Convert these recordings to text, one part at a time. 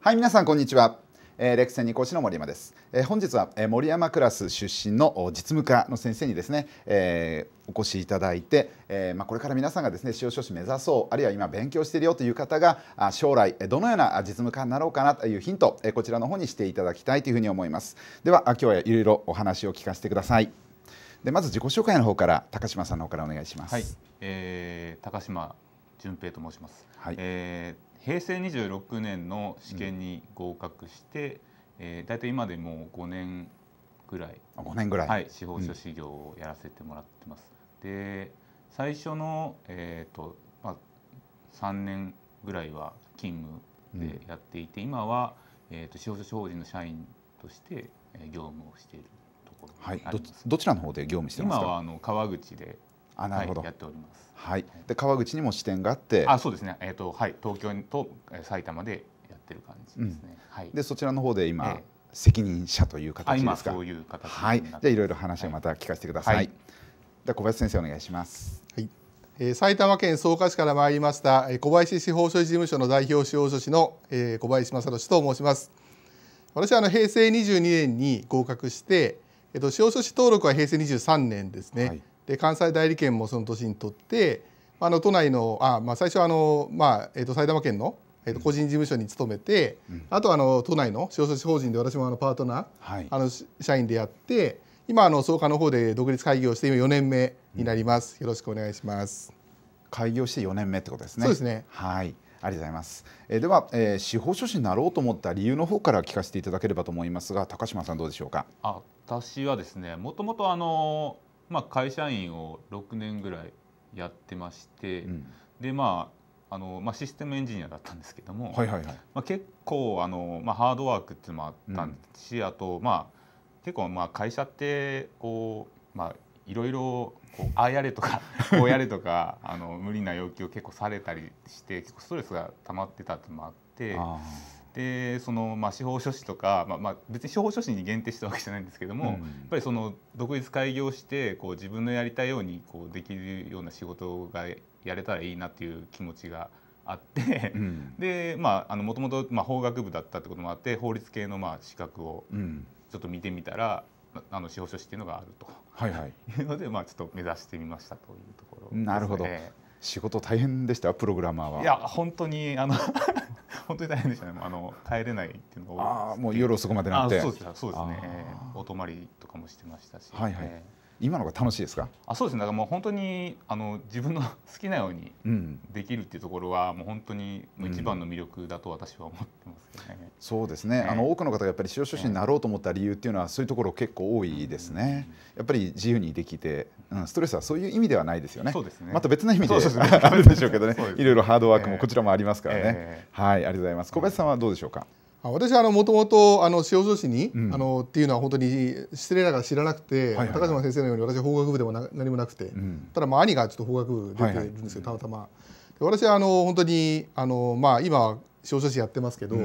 はい皆さんこんにちはえレクセン2講師の森山です。え本日はえ森山クラス出身の実務家の先生にですね、えー、お越しいただいて、えー、まあこれから皆さんがですね司法書士目指そうあるいは今勉強しているよという方があ将来どのような実務家になろうかなというヒントえこちらの方にしていただきたいというふうに思います。では今日はいろいろお話を聞かせてください。でまず自己紹介の方から高島さんの方からお願いします。はい、えー、高島純平と申します。はい。えー平成26年の試験に合格して、うんえー、大体今でもう5年ぐらい5年ぐらい、はい、司法書士業をやらせてもらってます。うん、で最初の、えーとまあ、3年ぐらいは勤務でやっていて、うん、今は、えーと、司法書士法人の社員として、え業務をしているところはいど、どちらの方で業務してますか今はあの川口であなるほど、はい、やっております。はい。で川口にも支店があって、あそうですね。えっ、ー、とはい東京と埼玉でやってる感じですね。うん、はい。でそちらの方で今、えー、責任者という形ですか。そういう形はい。じゃいろいろ話をまた聞かせてください。はい、では小林先生お願いします。はい。え埼玉県草加市から参りました小林司法書士事務所の代表司法書士の、え小林正俊と申します。私はあの平成22年に合格して、えっと、司法書士登録は平成23年ですね。はいで関西代理権もその年に取ってあの都内のあ、まあ、最初はあの、まあえー、と埼玉県の、えー、と個人事務所に勤めて、うん、あとあの都内の商社法人で私もあのパートナー、はい、あの社員でやって今あの創価の方で独立開業して今4年目になります、うん、よろしくお願いします開業して4年目ってことですねそうですねはいありがとうございます。えー、では、えー、司法書士になろうと思った理由の方から聞かせていただければと思いますが、高島さんどうでしょうか。あ、私はですね、もともとあのまあ、会社員を6年ぐらいやってまして、うん、でまああのまあ、システムエンジニアだったんですけども、はいはいはいまあ、結構あの、まあ、ハードワークっていうのもあったし、うん、あと、まあ、結構まあ会社ってこう、まあ、いろいろああやれとかこうやれとかあの無理な要求を結構されたりして結構ストレスが溜まってたっていうのもあって。でその、まあ、司法書士とか、まあまあ、別に司法書士に限定したわけじゃないんですけども、うん、やっぱりその独立開業してこう自分のやりたいようにこうできるような仕事がやれたらいいなっていう気持ちがあって、うん、でまあもともと法学部だったってこともあって法律系のまあ資格をちょっと見てみたら、うん、あの司法書士っていうのがあると、はいはい、いうので、まあ、ちょっと目指してみましたというところ、ね、なるほど仕事大変でしたプログラマーは。いや本当にあの本当に大変でしたねあの帰れないっていうのが多いあもう夜遅くまでなってそうですそうですねお泊まりとかもしてましたし、はいはい、えー今のが楽しいですかあそうですねだからもう本当にあの自分の 好きなようにできるっていうところは、もう本当に一番の魅力だと私は思ってますね、うん、そうですね、えあの多くの方がやっぱり司法書士になろうと思った理由っていうのはそういうところ結構多いですね、うん、やっぱり自由にできて、うん、ストレスはそういう意味ではないですよねそうですねまた別な意味でで、ね、あるでしょうけどねいろいろハードワークもこちらもありますからね、えー、はいありがとうございます小林さんはどうでしょうか、えー私はもともと塩女子に、うん、あのっていうのは本当に失礼ながら知らなくて、はいはいはい、高島先生のように私は法学部でも何もなくて、うん、ただまあ兄がちょっと法学部出てるんですけど、はいはい、たまたま私はあの本当にあの、まあ、今は塩女子やってますけど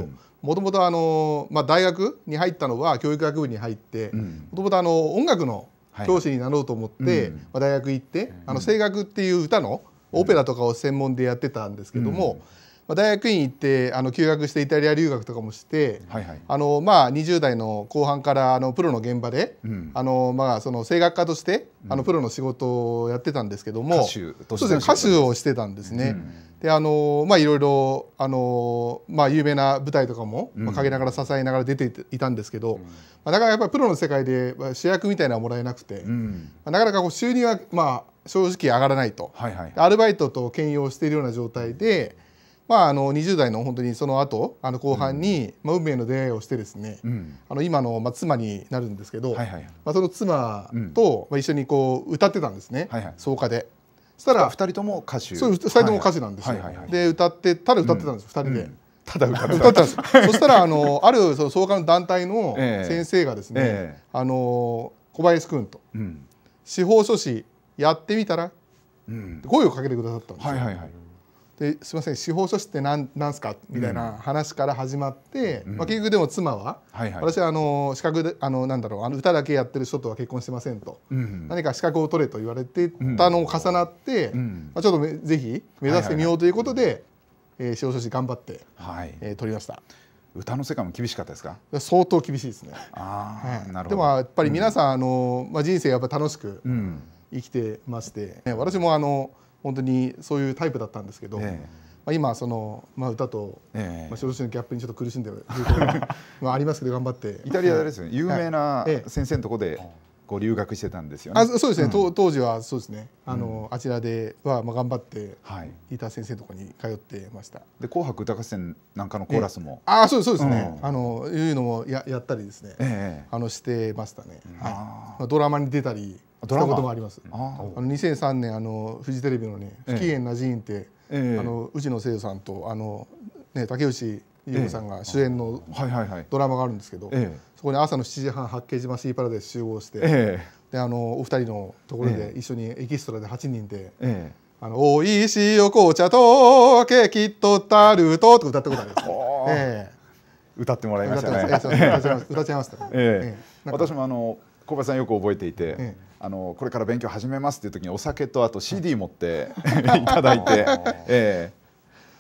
もともと大学に入ったのは教育学部に入ってもともと音楽の教師になろうと思って、はいはいうん、まあ、大学行って、あの声楽っていう歌のオペラとかを専門でやってたんですけども。うんまあ、大学院行ってあの休学してイタリア留学とかもして、はいはい、あのまあ、20代の後半からあのプロの現場で、うん、あのまあ、その声楽家として、あのプロの仕事をやってたんですけども、そうです歌手をしてたんですね。うん、であのまあ、いろいろあの、まあ、有名な舞台とかも、まあ、陰ながら支えながら出ていたんですけど、まあ、なかなかやっぱりプロの世界で、まあ、主役みたいなのはもらえなくて、まあ、なかなかこう収入は、まあ、正直上がらないと、はいはい、アルバイトと兼用しているような状態で。まあ、あの20代の本当にその後あの後半に、まあ、運命の出会いをしてですね、あの今の、まあ、妻になるんですけど、まあ、その妻と、まあ、一緒にこう歌ってたんですね、草加で。そしたら2人とも歌手そう2人とも歌手なんですよ、で歌ってただ歌ってたんですよ、う2人で。ただ歌ってたんです そしたらあのあるその創価の団体の先生がですね、あの小林君と、司法書士やってみたら、うん、声をかけてくださったんですよ、ですいません司法書士って何ですかみたいな話から始まって、うん、まあ、結局でも妻は、はいはい、私はあの資格であのなんだろうあの歌だけやってる人とは結婚してませんと、うん、何か資格を取れと言われてたのを重なって、うん、まあ、ちょっとぜひ目指してみようということで、はいはいはい、えー、司法書士頑張って、はいえー、取りました。歌の世界も厳しかったですか相当厳しいですね。あはい、でもやっぱり皆さん、うん、あのまあ、人生やっぱ楽しく生きてまして、ね、私もあの本当にそういうタイプだったんですけど、えーまあ、今その、まあ、歌と、ええまあ、小のギャップにちょっと苦しんでる まあありますけど頑張ってイタリアですね有名な先生のところでこう留学してたんですよね、あそうですね、うん、当時はそうですねあの、あちらでは、まあ、頑張っていた先生のところに通ってました、で「紅白歌合戦」なんかのコーラスも、ああそうですね、あのいうのもややったりですね、あのしてましたね、まあ、ドラマに出たりドラマもあります。あの2003年あのフジテレビのね「不機嫌なジーンって、ええ、あの内野聖さんとあのね竹内優子さんが主演のドラマがあるんですけど、そこに朝の7時半八景島シーパラダイス集合して、であのお二人のところで一緒にエキストラで8人で。あのおいしいお紅茶とケーキとタルトと歌ったことあります、ええ、歌ってもらいましたね歌っちゃいました、ええ私もあの小林さんよく覚えていて、ええ、あのこれから勉強始めますっていう時にお酒とあと CD 持って いただいて、ええ、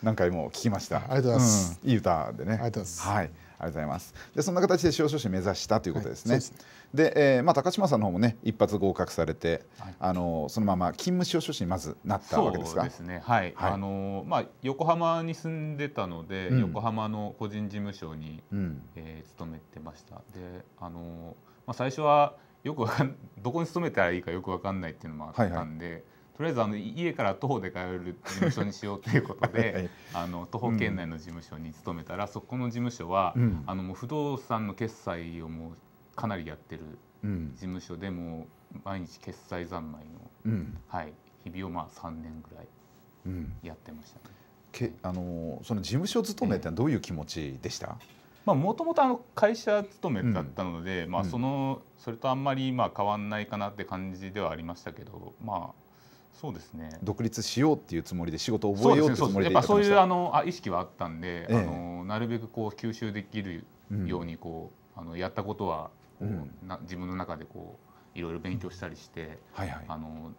何回も聞きました。ありがとうございます。うん、いい歌でね。ありがとうございます。はい。ありがとうございます。でそんな形で司法書士目指したということですね。はい、で、ね、えー、まあ高島さんの方もね一発合格されて、はい、あのそのまま勤務司法書士にまずなったわけですが。そうですね。はい。はい、あのまあ横浜に住んでたので、うん、横浜の個人事務所に、うん、えー、勤めてました。で、あのーまあ、最初はよくどこに勤めたらいいかよく分かんないっていうのもあったんで、はいはい、とりあえずあの家から徒歩で通える事務所にしようということで はい、あの徒歩圏内の事務所に勤めたら、うん、そこの事務所は、うん、あのもう不動産の決済をもうかなりやってる事務所で、うん、もう毎日決済三昧の、はい、日々をまあ3年ぐらいやってましたね。けあのその事務所勤めってどういう気持ちでした、えーまあ、もともと会社勤めだったので、うん、まあ、そのそれとあんまりまあ変わんないかなって感じではありましたけど、まあ、そうですね独立しようっていうつもりで仕事を覚えようってつもりで、ね、そういうあのあ意識はあったんで、ええ、あのなるべくこう吸収できるようにこう、うん、あのやったことは、うん、な自分の中でこう。いろいろ勉強したりして、はいはい、あの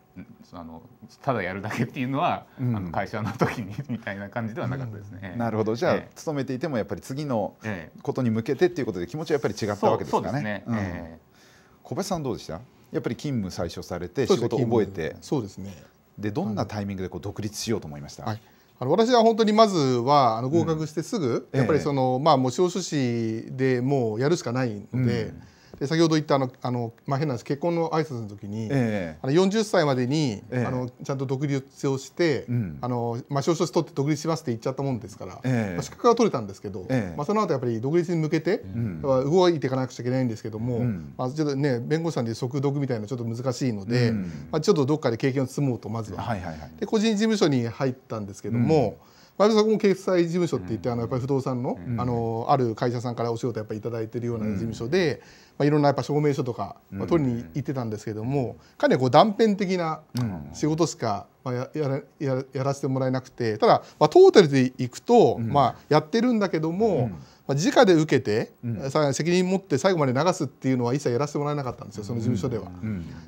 あのただやるだけっていうのは、うん、あの会社の時にみたいな感じではなかったですね。うん、なるほどじゃあ、ええ、勤めていてもやっぱり次のことに向けてっていうことで気持ちはやっぱり違ったわけですかね。ねうんえ、小林さんどうでしたやっぱり勤務最初されて仕事を覚えてそうですねでどんなタイミングでこう独立しようと思いました、はいあの私は本当にまずはあの合格してすぐ、やっぱりその、まあもう司法書士でもうやるしかないので、で先ほど言ったあのあの、まあ、変な話結婚の挨拶の時に、えー、あの40歳までに、えー、あのちゃんと独立をして、あのまあ、少々取って独立しますって言っちゃったもんですから、えー、まあ、資格は取れたんですけど、まあ、その後やっぱり独立に向けて、うん、動いていかなくちゃいけないんですけども、うん、まあ、ちょっとね弁護士さんで即読みたいなちょっと難しいので、まあ、ちょっとどっかで経験を積もうとまずは。はいはいはい、で個人事務所に入ったんですけども、割とそこも決済事務所って言って、あのやっぱり不動産の,、あのある会社さんからお仕事やっぱり頂いてるような事務所で、まあ、いろんなやっぱ証明書とか、まあ、取りに行ってたんですけども、かなりこう断片的な仕事しか、まあ、ややややらせてもらえなくてただ、まあ、トータルでいくと、まあ、やってるんだけども、まあ、直で受けて、うん、責任持って最後まで流すっていうのは一切やらせてもらえなかったんですよその事務所では。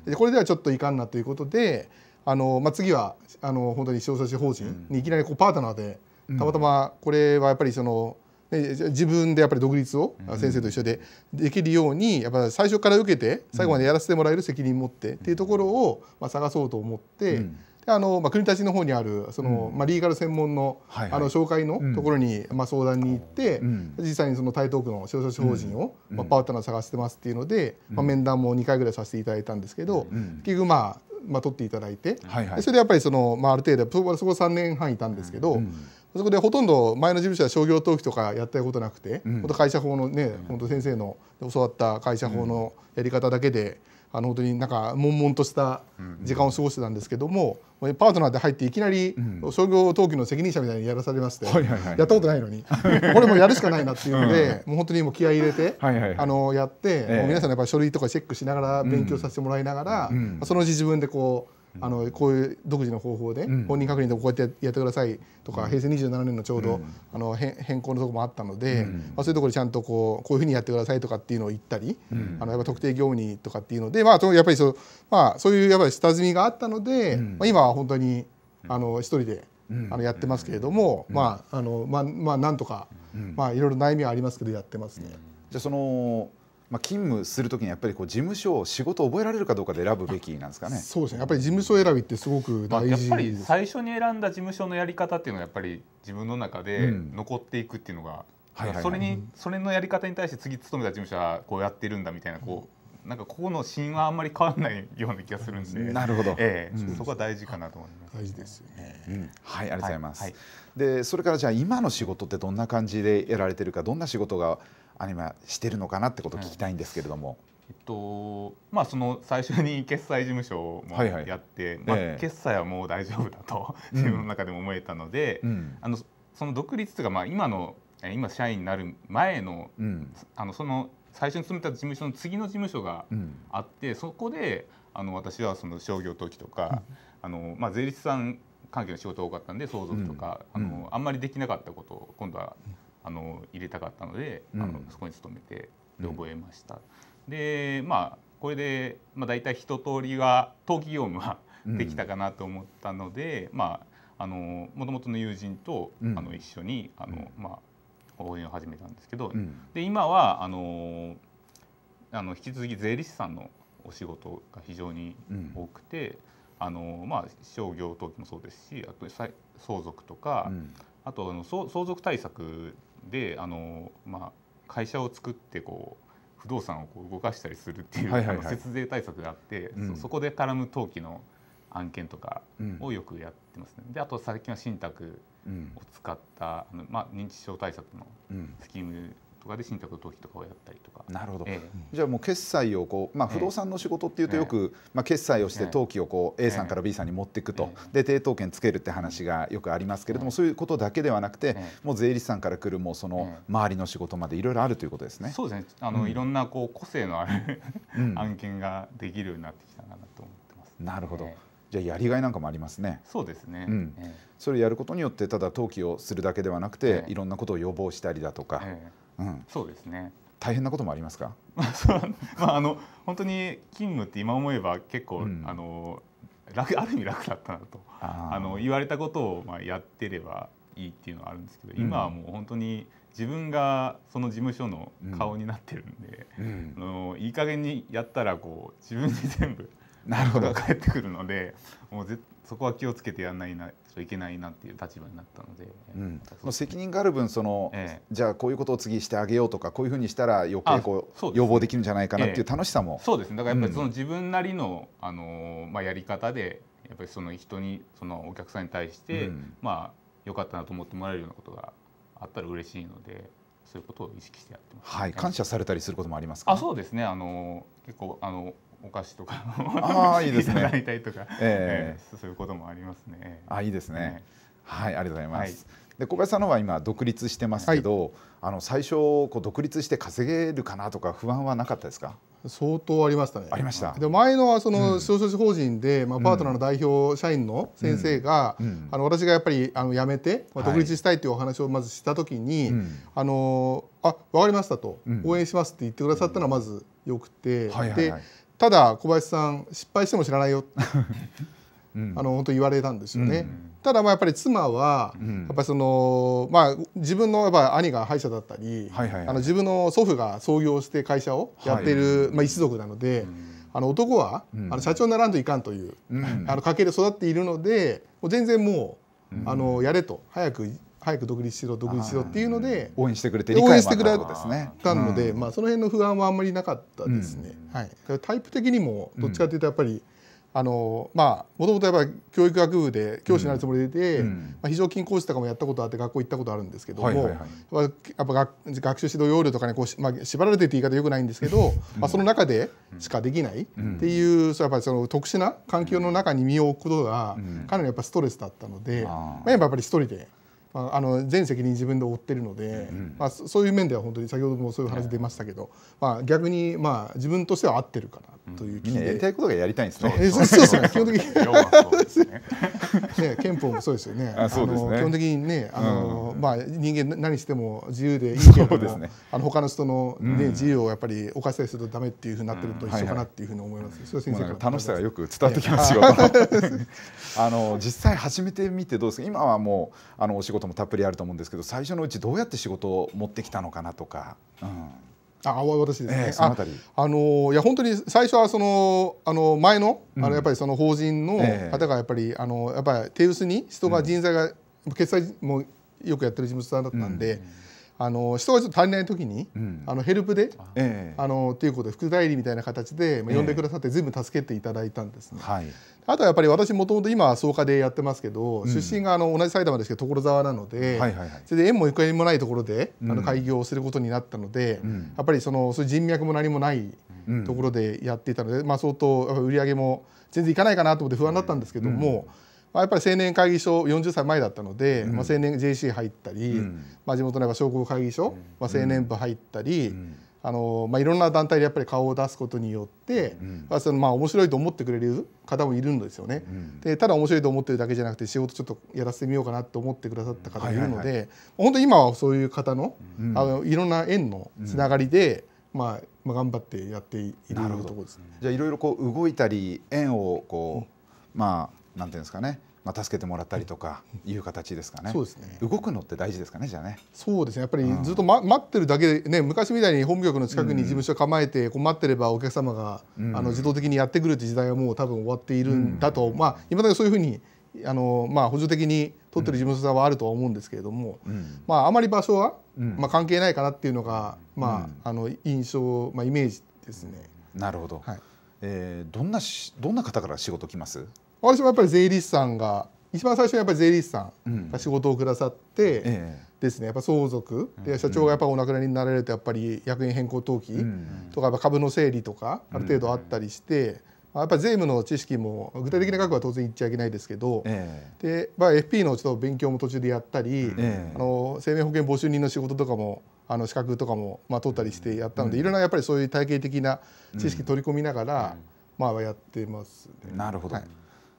でこれではちょっといかんなということであの、まあ、次はあの本当に小冊子法人にいきなりこうパートナーで、たまたまこれはやっぱりその。自分でやっぱり独立を先生と一緒でできるようにやっぱ最初から受けて最後までやらせてもらえる責任を持ってっていうところをまあ探そうと思って。あのまあ、国立の方にあるその、まあ、リーガル専門の,、あの紹介のところに、まあ、相談に行って、実際にその台東区の少々法人を、まあ、パートナー探してますっていうので、まあ、面談も2回ぐらいさせていただいたんですけど、結局まあまあ、取っていただいて、それでやっぱりその、まあ、ある程度そこ3年半いたんですけど、そこでほとんど前の事務所は商業登記とかやったことなくて、うん、本当会社法のね、本当先生の教わった会社法のやり方だけで、あの本当になんか悶々とした時間を過ごしてたんですけども、パートナーで入っていきなり商業登記の責任者みたいにやらされまして、やったことないのに これもやるしかないなっていうので、もう本当にもう気合い入れてあのやって、皆さんやっぱり書類とかチェックしながら勉強させてもらいながら、そのうち自分でこうあのこういう独自の方法で、本人確認とこうやってやってくださいとか、平成27年のちょうど、あの変更のとこもあったので、まあ、そういうところでちゃんとこうこういうふうにやってくださいとかっていうのを言ったり、あのやっぱ特定業務にとかっていうので、まあ、やっぱりそう,、まあ、そういうやっぱり下積みがあったので、まあ、今は本当にあの一人で。あのやってますけれども、まああのまあまあなんとか、まあいろいろ悩みはありますけどやってますね。じゃあそのまあ、勤務するときにやっぱりこう事務所を仕事を覚えられるかどうかで選ぶべきなんですかね。そうですね。やっぱり事務所選びってすごく大事です。まあ、やっぱり最初に選んだ事務所のやり方っていうのはやっぱり自分の中で残っていくっていうのが、うん、それに、はいはいはい、それのやり方に対して次勤めた事務所はこうやってるんだみたいなこうなんかここのシーンはあんまり変わらないような気がするんで。なるほど。ええうん、そこは大事かなと思います。大事ですよね。うん、はい、ありがとうございます。はい、でそれからじゃあ今の仕事ってどんな感じでやられてるかどんな仕事がアニメはしてるのかなってことを聞きたいんですけれども。えっとまあ、その最初に決済事務所もやって、はいはい、まあ、決済はもう大丈夫だと自分の中でも思えたので、うん、あのその独立というか、まあ、今の今社員になる前のうん、あのその最初に勤めた事務所の次の事務所があって、うん、そこであの私はその商業登記とか、あのまあ、税理士さん関係の仕事多かったんで相続とか、あのあんまりできなかったことを今度はあの入れたかったので、あのそこに勤めてで覚えました。でまあこれで、まあ、大体一通りは登記業務はできたかなと思ったので、まああの元々の友人と、あの一緒にあの、まあ、応援を始めたんですけど、で今はあのあの引き続き税理士さんのお仕事が非常に多くて、あのまあ、商業登記もそうですしあと相続とか、あとあの相続対策であの、まあ、会社を作ってこう不動産をこう動かしたりするっていう、はいはいはい、節税対策があって、うん、そこで絡む登記の案件とかをよくやってますね。であと最近は信託を使った、うん、まあ、認知症対策のスキームとかで信託の登記とかをやったりとかなるほど、ええ、じゃあもう決済をこう、まあ、不動産の仕事っていうとよく、え、まあ、決済をして登記をこう A さんから B さんに持っていくと、で抵当権つけるって話がよくありますけれども、そういうことだけではなくて、もう税理士さんから来るもうその周りの仕事までいろいろあるということですね。そうですねあの、うん、いろんなこう個性のある 案件ができるようになってきたかなと思ってます。なるほど、じゃあやりがいなんかもありますね。そうですね、うん、それやることによってただ登記をするだけではなくて、えー、いろんなことを予防したりだとか、うん、そうですね大変なこともありますか まああの本当に勤務って今思えば結構、うん、あの楽ある意味楽だったなとあの言われたことをまあやってればいいっていうのはあるんですけど、うん、今はもう本当に自分がその事務所の顔になってるんで、うんうん、あのいい加減にやったらこう自分に全部なるほど 返ってくるのでもう絶そこは気をつけてやらないなといけないなっていう立場になったので、うん、責任がある分その、ええ、じゃあこういうことを次してあげようとかこういうふうにしたら余計こう要望できるんじゃないかなっていう楽しさも、え、そうですねだからやっぱりその自分なりの、うん、あのまあ、やり方でやっぱりその人にそのお客さんに対して、うん、まあよかったなと思ってもらえるようなことがあったら嬉しいので。そういうことを意識してやってます、ね、はい、感謝されたりすることもありますか、ね、あ、そうですね。あの結構あのお菓子とかああ いいですねいただいたりとか、えー、そういうこともありますね。あいいですね、はい、ありがとうございます。はいで小林さんのは今独立してますけど、はい、あの最初こう独立して稼げるかなとか不安はなかったですか相当ありましたね。ありました。で前のはその小書法人で、うん、まあパートナーの代表社員の先生が、うんうん、あの私がやっぱりあの辞めて、まあ、独立したいというお話をまずした時に、はい、あのあわかりましたと、応援しますって言ってくださったのはまず良くて、はいはいはい、でただ小林さん失敗しても知らないようん、あの本当言われたんですよね。うん、ただまあやっぱり妻は、うん、やっぱそのまあ自分のやっぱ兄が歯医者だったり、はいはいあの自分の祖父が創業して会社をやっている、はい、まあ一族なので、あの男は、あの社長にならんといかんという、あの家計で育っているので、もう全然もう、あのやれと早く早く独立しろ独立しろっていうので応援してくれて応援してくれたので、まあ、その辺の不安はあんまりなかったですね、はい、タイプ的にもどっちかというとやっぱり、あのまあもともとやっぱり教育学部で教師になるつもりで、まあ、非常勤講師とかもやったことあって学校行ったことあるんですけども、やっぱ学学習指導要領とかにこうまあ、縛られてって言い方よくないんですけど、まあ、その中でしかできないっていう、うやっぱりその特殊な環境の中に身を置くことがかなりやっぱストレスだったので、まあ、やっぱり一人でまあ、あの全責任自分で負ってるので、まあ、そういう面では本当に先ほどもそういう話出ましたけど、まあ、逆に、まあ、自分としては合ってるかなという気で、うん、やりたいことがやりたいんですね。えそう ですね。基本的にね。憲法もそうですよね。あそうですね。基本的にね、あの、うん、まあ人間何しても自由でいいけれども、ね、あの他の人のね、うん、自由をやっぱり犯したりするとダメっていうふうになってると一緒かなっていうふうに思います。うんはいはい、楽しさがよく伝わってきますよ。あの実際始めてみてどうですか。今はもうあのお仕事もたっぷりあると思うんですけど、最初のうちどうやって仕事を持ってきたのかなとか。うんあ私ですね、えー、あたり。あのいや本当に最初はそのあの前の,、あのやっぱりその法人の方がやっぱり、えー、あのやっぱり手薄に人が人材が、決済もよくやってる事務所さんだったんで、あの人がちょっと足りない時に、うん、あのヘルプで、えー、あのっていうことで副代理みたいな形で、まあ、呼んでくださって随分助けていただいたんですね。えーはい、あとはやっぱり私もともと今草加でやってますけど、うん、出身があの同じ埼玉ですけど所沢なので、はいはいはい、それで縁も行方もないところで、うん、あの開業をすることになったので、やっぱりそのそういう人脈も何もないところでやっていたので、まあ、相当売り上げも全然いかないかなと思って不安だったんですけども。あ、やっぱり青年会議所40歳前だったので、うん、まあ、青年 JC 入ったり、うん、まあ、地元のやっ商工会議所、まあ、青年部入ったり、あのまあ、いろんな団体でやっぱり顔を出すことによって、まあ、そのまあ面白いと思ってくれる方もいるんですよね、でただ面白いと思ってるだけじゃなくて仕事ちょっとやらせてみようかなと思ってくださった方もいるので、はいはいはい、本当今はそういう方の,、あのいろんな縁のつながりで、まあ、まあ、頑張ってやっているところです、ね、じゃあいろいろこう動いたり縁をこう、まあなんていうんですかね、まあ、助けてもらったりとかいう形ですかね。そうですね。動くのって大事ですかね、じゃあね。そうですね。やっぱりずっと、ま、待ってるだけでね、昔みたいに本局の近くに事務所構えて、こう待ってればお客様が、あの自動的にやってくるって時代はもう多分終わっているんだと、まあ今だけそういうふうにあのまあ補助的に取ってる事務所さんはあるとは思うんですけれども、まああまり場所は、まあ関係ないかなっていうのが、まあ、あの印象、まあイメージですね。なるほど。はい。えー、どんなしどんな方から仕事来ます？私もやっぱり税理士さんが一番最初にやっぱり税理士さんが仕事をくださって、ええ、ですねやっぱ相続で社長がやっぱお亡くなりになられるとやっぱり役員変更登記とか株の整理とかある程度あったりして。やっぱり税務の知識も具体的な額は当然言っちゃいけないですけど、えでまあ、FP のちょっと勉強も途中でやったり、えあの生命保険募集人の仕事とかもあの資格とかも、まあ、取ったりしてやったので、うん、いろんなやっぱりそういう体系的な知識取り込みながら、うん、まあ、やってます、ね、なるほど、はい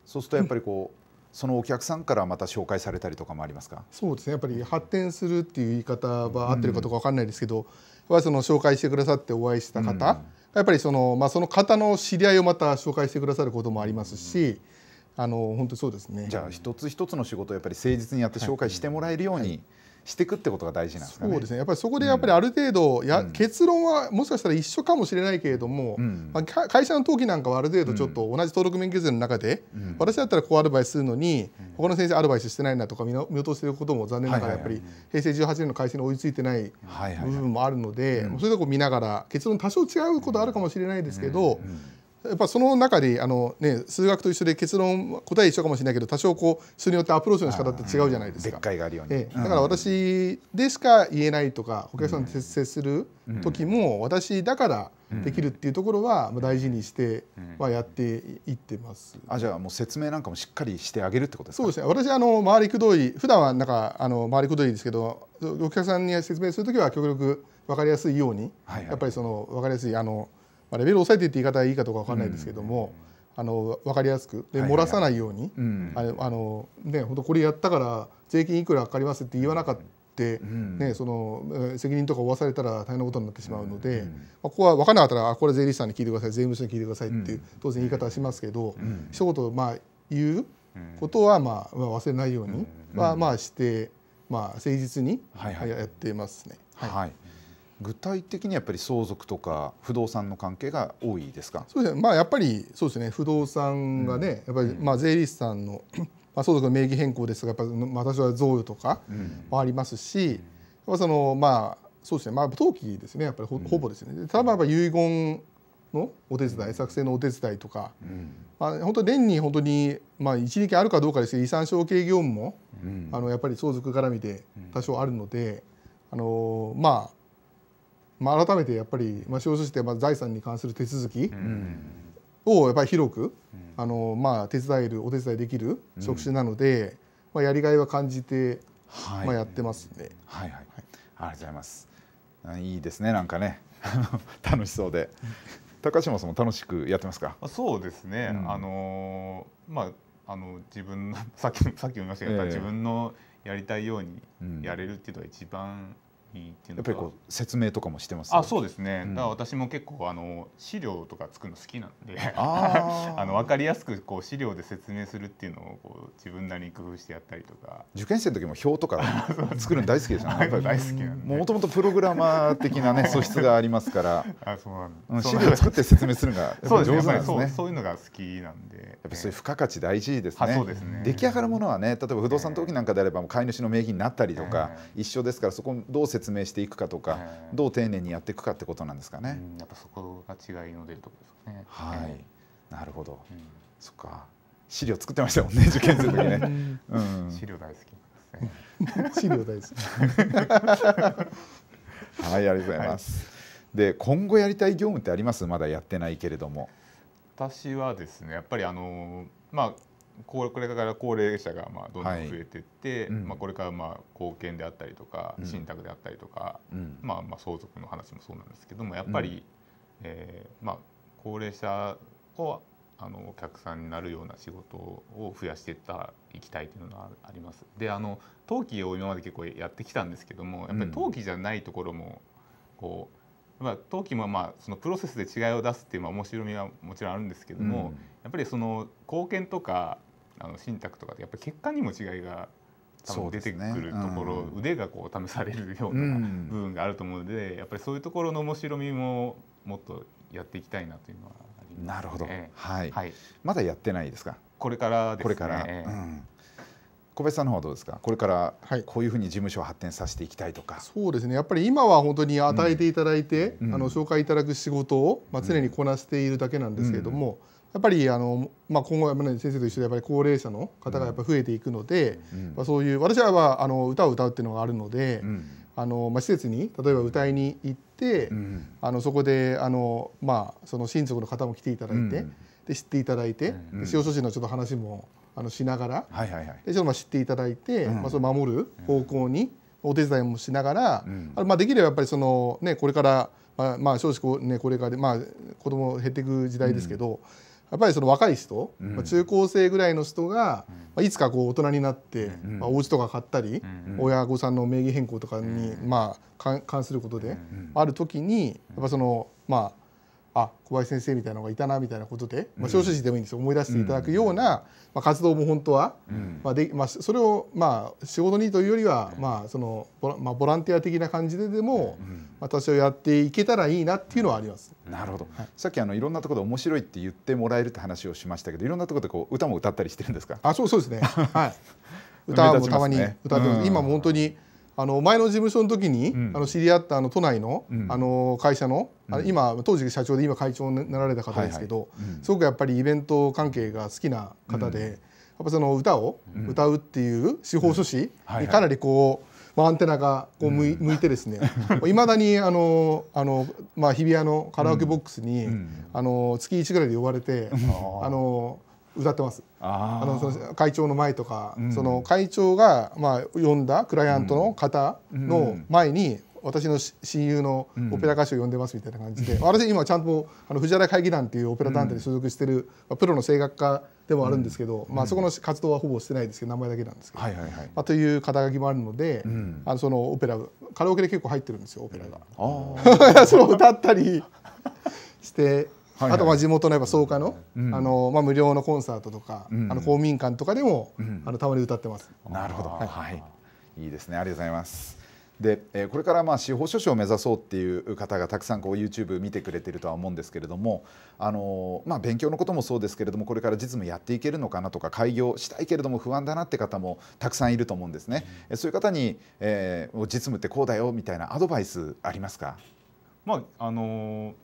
そうするとやっぱりこう、うんそのお客さんからまた紹介されたりとかもありますかそうですねやっぱり発展するっていう言い方は合ってるかどうか分かんないですけど、うん、はその紹介してくださってお会いした方、うん、やっぱりその,、まあ、その方の知り合いをまた紹介してくださることもありますし、うん、あの本当そうですねじゃあ一つ一つの仕事をやっぱり誠実にやって紹介してもらえるように、はいはいしていくってことが大事なんですか、ね、そうですねやっぱりそこでやっぱりある程度や、うん、結論はもしかしたら一緒かもしれないけれども、うん、まあ、会社の登記なんかはある程度ちょっと同じ登録免許税の中で、うん、私だったらこうアドバイスするのに、他の先生アドバイスしてないなとか見落としてることも残念ながらやっぱり平成18年の改正に追いついてない部分もあるので、そういうとこ見ながら結論多少違うことあるかもしれないですけど、やっぱその中であの、ね、数学と一緒で結論答え一緒かもしれないけど多少こう人によってアプローチの仕方って違うじゃないですか。ええ、だから私でしか言えないとか、うん、お客さんと接する時も私だからできるっていうところは大事にしてはやっていってます。うんうん、あじゃあもう説明なんかもしっかりしてあげるってことですかそうですね私あの回りくどい普段はなんかあの回りくどいですけどお客さんに説明する時は極力分かりやすいように、はいはい、やっぱりその分かりやすいあのまあ、レベルを抑えてって言い方がいいかどうか分かんないですけども、あの分かりやすくで漏らさないように、あのね本これやったから税金いくらかかりますって言わなかった。うん、ね、その責任とか負わされたら大変なことになってしまうので、うん、まあ、ここは分からなかったらこれ税理士さんに聞いてください税務署に聞いてくださいっていう、当然言い方はしますけど、うん、一言まあ言うことはまあ忘れないようにはまあして、まあ、誠実にやっていますね。はい、はい具体的にやっぱり相続とか不動産の関係が多いですかそうですね、まあ、やっぱりそうですね不動産がね、うん、やっぱり、まあ、税理士さんの、まあ、相続の名義変更ですがやっぱり私は贈与とかもありますし、うん、そのまあそうですねまあ登記ですねやっぱりほ,、ぼですね。ただやっぱ遺言のお手伝い作成のお手伝いとか、うん、まあ、本当年に本当に、まあ、一時期あるかどうかですけど遺産承継業務も、あのやっぱり相続絡みで多少あるので、あのまあまあ、改めてやっぱり、まあ、少数してまあ財産に関する手続きをやっぱり広く、あのまあ、手伝えるお手伝いできる職種なので、まあ、やりがいは感じて、はいまあ、やってますね。はいはい、ありがとうございます。いいですねなんかね 楽しそうで。高島さんも楽しくやってますか。そうですね。うん、あのまああの自分のさっきさっき言いましたけど、えー、自分のやりたいようにやれるっていうのは一番やっぱりこう説明とかもしてます、あそうですね、うん、だから私も結構あの資料とか作るの好きなんで あの分かりやすくこう資料で説明するっていうのをこう自分なりに工夫してやったりとか受験生の時も表とか 作るの大好きでしね、大好きなもともとプログラマー的なね素質がありますからあそうなん資料作って説明するのが上手なんですね、ね、そういうのが好きなんで、やっぱそういう付加価値大事ですねそうですね出来上がるものはね例えば不動産登記なんかであれば飼い主の名義になったりとか、一緒ですからそこどう説説明していくかとか、どう丁寧にやっていくかってことなんですかね。やっぱそこが違いの出るところですね。はい、なるほど。そっか。資料作ってましたもんね受験生の時ね。うん、資料大好き。資料大好き。はい、ありがとうございます。で今後やりたい業務ってありますまだやってないけれども私はですねやっぱりあのまあこれから高齢者がまあどんどん増えていって、はいうん、まあ、これからまあ貢献であったりとか信託であったりとか、うん、まあ、まあ相続の話もそうなんですけどもやっぱり、うん、えー、まあ、高齢者をあのお客さんになるような仕事を増やしていったいきたいというのはあります。であの登記を今まで結構やってきたんですけどもやっぱり登記じゃないところもこう、まあ、陶器もまあそのプロセスで違いを出すっていう面白みはもちろんあるんですけども、うん、やっぱりその貢献とかあの信託とかやっぱり結果にも違いが多分出てくるところ、ねうん、腕がこう試されるような部分があると思うので、うん、やっぱりそういうところの面白みももっとやっていきたいなというのはあります、ね、なるほど、はい、はい、まだやってないですかこれからですねこれから、うん、小林さんの方はどうですかこれからこういうふうに事務所を発展させていきたいとか、はい、そうですねやっぱり今は本当に与えていただいて、あの紹介いただく仕事を、まあ、常にこなしているだけなんですけれども、やっぱりあの、まあ、今後、ね、先生と一緒でやっぱり高齢者の方がやっぱ増えていくので、まあ、そういう私は、あ、の歌を歌うっていうのがあるので、あのまあ、施設に例えば歌いに行って、あのそこであの、まあ、その親族の方も来ていただいて、で知っていただいて、うん、塩書士のちょっと話もあのしながら、でちょっとまあ知っていただいて、まあ、その守る方向にお手伝いもしながら、あまあ、できればやっぱりその、ね、これから、まあ、まあ少子高,、ね、これからで、まあ、子供減っていく時代ですけど。うんやっぱりその若い人、うん、まあ、中高生ぐらいの人が、うん、まあ、いつかこう大人になって、うん、まあ、お家とか買ったり、親御さんの名義変更とかに、まあ、関することで、ある時にやっぱその、まあ、あ小林先生みたいなのがいたなみたいなことで、まあ、少数でもいいんです思い出していただくような、まあ、活動も本当は、まあでまあ、それを、まあ、仕事にというよりは、まあそのボラまあ、ボランティア的な感じででも、私あ、やっていけたらいいなっていうのはあります。なるほど、はい、さっきあのいろんなところで面白いって言ってもらえるって話をしましたけどいろんなところでこう歌も歌ったりしてるんですかあそうそうですね、はい、歌もたまに歌ってます、うん、今も本当にあの前の事務所の時に、うん、あの知り合ったあの都内の,、あの会社の,、あの今当時社長で今会長になられた方ですけど、はいはい、すごくやっぱりイベント関係が好きな方で、やっぱその歌を歌うっていう司法書士にかなりこう、まあ、アンテナがこう向い,、てですねいま だにあのあの、まあ、日比谷のカラオケボックスに、あの月1ぐらいで呼ばれて。あの歌ってますあのその会長の前とか、うん、その会長が、まあ、呼んだクライアントの方の前に、私の親友のオペラ歌手を呼んでますみたいな感じで、うん、私今ちゃんとあの藤原会議団っていうオペラ団体に所属してる、まあ、プロの声楽家でもあるんですけど、うん、まあ、そこの活動はほぼしてないですけど名前だけなんですけど、はいはいはいまあ、という肩書きもあるので、うん、あのそのオペラカラオケで結構入ってるんですよオペラが。そ歌ったりしてあとは地元のやっぱ草加の,、あのまあ、無料のコンサートとか、あの公民館とかでも、あのたまに歌ってます。なるほど、はいいいですねありがとうございます。で、えー、これからまあ司法書士を目指そうっていう方がたくさんこう YouTube 見てくれてるとは思うんですけれども、あのまあ、勉強のこともそうですけれどもこれから実務やっていけるのかなとか開業したいけれども不安だなって方もたくさんいると思うんですね、うん、そういう方に、えー、実務ってこうだよみたいなアドバイスありますか、まああの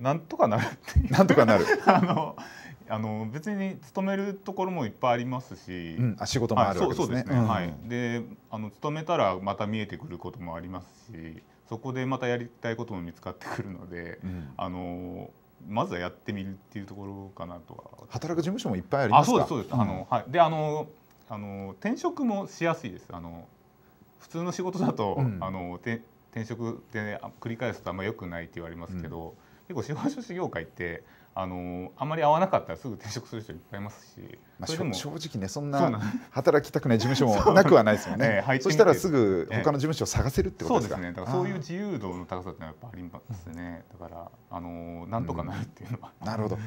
なんとかなるっていうなんとかなる あのあの別に勤めるところもいっぱいありますし、うん、あ仕事もあるわけですね。はい、で、ねうんはい、であの勤めたらまた見えてくることもありますしそこでまたやりたいことも見つかってくるので、うん、あのまずはやってみるっていうところかなとは働く事務所もいっぱいありますかあそうですそうです、あのはい、であのあの転職もしやすいですあの普通の仕事だと、あの転職で、ね、繰り返すとあんまよくないって言われますけど。結構司法書士業界ってあのあまり合わなかったらすぐ転職する人いっぱいいますし、まあ、正直ねそんな働きたくない事務所もなくはないですよねええ、そしたらすぐ他の事務所を探せるってことですか、え、そうですねだからそういう自由度の高さってのはやっぱありますねだからあのなんとかなるっていうのは、うん、なるほど、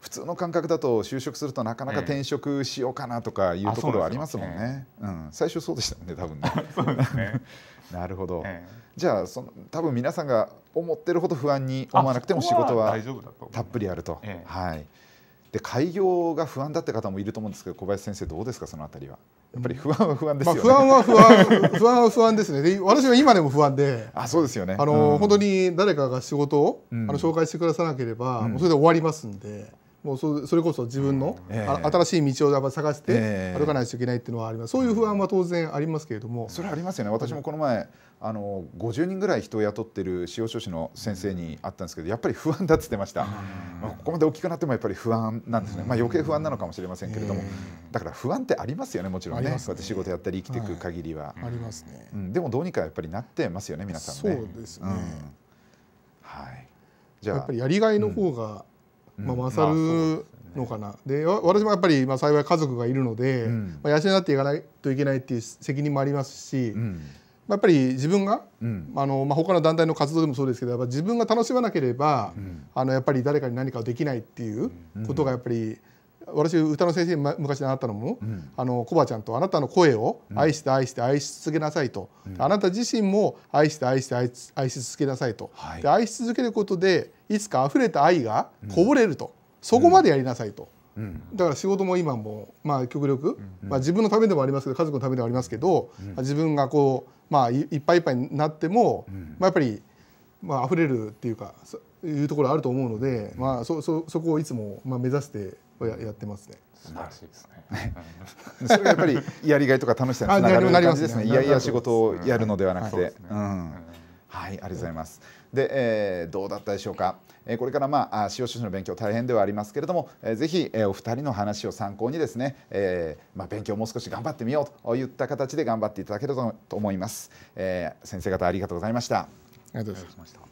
普通の感覚だと就職するとなかなか転職しようかなとかいうところはありますもんね、うん、最初そうでしたね多分ね そうですね なるほど、じゃあその多分皆さんが思ってるほど不安に思わなくても仕事はたっぷりあると。はいで開業が不安だって方もいると思うんですけど小林先生どうですかそのあたりはやっぱり不安は不安です、ね、不安は不安不安は不安ですねで私は今でも不安であそうですよねあの、うん、本当に誰かが仕事を、うん、あの紹介してくださなければ、うん、それで終わりますんでもうそれこそ自分の、新しい道をやっぱ探して歩かないといけないっていうのはあります、そういう不安は当然ありますけれどもそれありますよね私もこの前あの50人ぐらい人を雇っている司法書士の先生に会ったんですけどやっぱり不安だって言ってました、まあ、ここまで大きくなってもやっぱり不安なんですね、まあ、余計不安なのかもしれませんけれども、だから不安ってありますよねもちろんねねこうやって仕事やったり生きていく限りは、ありますね、うん、でもどうにかやっぱりなってますよね皆さんねそうですね、うん、はいじゃあやっぱりやりがいの方が、うんまあ、勝るのかな、で、ね、私もやっぱり、まあ、幸い家族がいるので、うん、まあ、養っていかないといけないっていう責任もありますし、うん、やっぱり自分が、うん、あのまあ、他の団体の活動でもそうですけどやっぱ自分が楽しまなければ、あのやっぱり誰かに何かできないっていうことがやっぱり、私歌の先生に昔習ったのも、うん、あのコバちゃんとあなたの声を愛して愛して愛し続けなさいと、うん、あなた自身も愛して愛して愛し続けなさいと、はい、で愛し続けることでいつか溢れた愛がこぼれると、うん、そこまでやりなさいと、だから仕事も今も、まあ、極力、まあ、自分のためでもありますけど家族のためでもありますけど、自分がこう、まあ、いっぱいいっぱいになっても、まあ、やっぱり、まあ溢れるっていうかいうところあると思うので、まあ、そそそこをいつも、まあ、目指してをややってますね。素晴らしいですね。それがやっぱりやりがいとか楽しさにつながる感じですね。いやいや仕事をやるのではなくて、うん。はい、ありがとうございます。で、えー、どうだったでしょうか。えー、これからまあ使用書士の勉強大変ではありますけれども、えー、ぜひ、えー、お二人の話を参考にですね、えー、まあ勉強もう少し頑張ってみようといった形で頑張っていただけるばと思います。えー、先生方ありがとうございました。ありがとうございました。